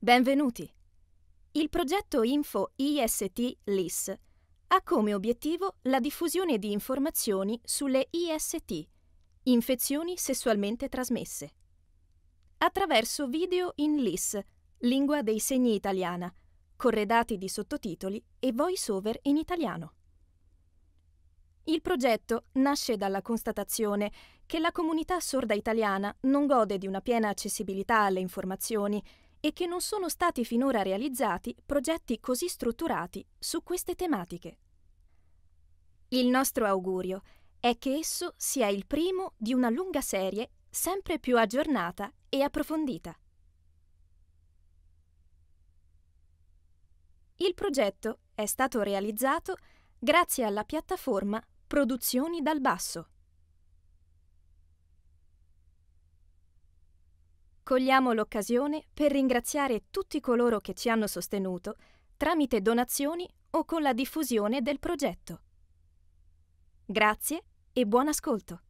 Benvenuti! Il progetto Info IST LIS ha come obiettivo la diffusione di informazioni sulle IST, infezioni sessualmente trasmesse, attraverso video in LIS, lingua dei segni italiana, corredati di sottotitoli e voice-over in italiano. Il progetto nasce dalla constatazione che la comunità sorda italiana non gode di una piena accessibilità alle informazioni e che non sono stati finora realizzati progetti così strutturati su queste tematiche. Il nostro augurio è che esso sia il primo di una lunga serie sempre più aggiornata e approfondita. Il progetto è stato realizzato grazie alla piattaforma Produzioni dal Basso. Cogliamo l'occasione per ringraziare tutti coloro che ci hanno sostenuto tramite donazioni o con la diffusione del progetto. Grazie e buon ascolto!